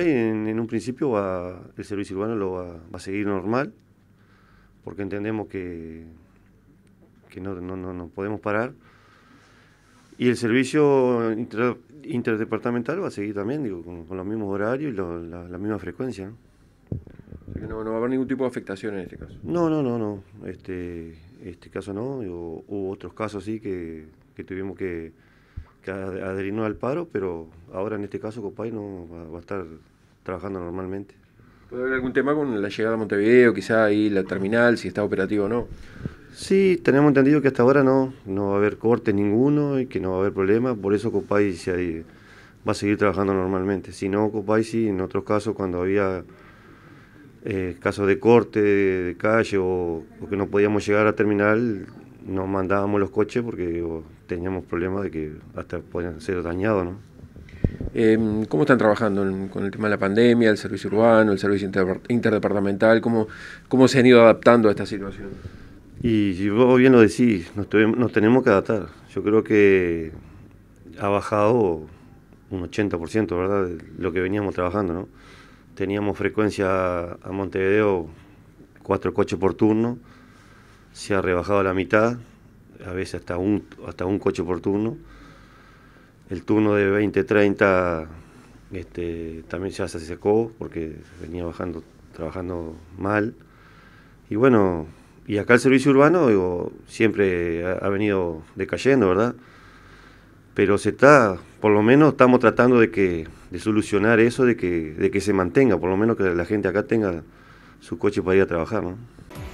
en, un principio el servicio urbano lo va, a seguir normal, porque entendemos que, que no, no, no, podemos parar. Y el servicio interdepartamental va a seguir también, digo, con, los mismos horarios y la, misma frecuencia. que no, va a haber ningún tipo de afectación en este caso. No, no, no, no. Este, este caso no. hubo otros casos sí que, que tuvimos que, que adrinó al paro, pero ahora en este caso Copay no va, a estar trabajando normalmente. ¿Puede haber algún tema con la llegada a Montevideo, quizá ahí la terminal, si está operativo o no? Sí, tenemos entendido que hasta ahora no, no va a haber corte ninguno y que no va a haber problema, por eso Copay va a seguir trabajando normalmente. Si no, Copay sí, en otros casos cuando había eh, casos de corte de calle o, que no podíamos llegar a terminal, nos mandábamos los coches porque teníamos problemas de que hasta podían ser dañados, ¿no? Em, ¿Cómo están trabajando con el tema de la pandemia, el servicio urbano, el servicio interdepartamental? ¿Cómo, ¿Cómo se han ido adaptando a esta situación? Y si vos bien lo decís, nos, tenemos que adaptar. Yo creo que ha bajado un 80%, ¿verdad? lo que veníamos trabajando, ¿no? Teníamos frecuencia a Montevideo cuatro coches por turno, se ha rebajado a la mitad, a veces hasta un, hasta un coche por turno. El turno de 20, 30 este, también ya se secó porque venía bajando, trabajando mal. Y bueno, y acá el servicio urbano siempre ha, venido decayendo, ¿verdad? Pero se está, por lo menos estamos tratando de que de solucionar eso, de que, de que se mantenga, por lo menos que la gente acá tenga su coche para ir a trabajar, ¿no?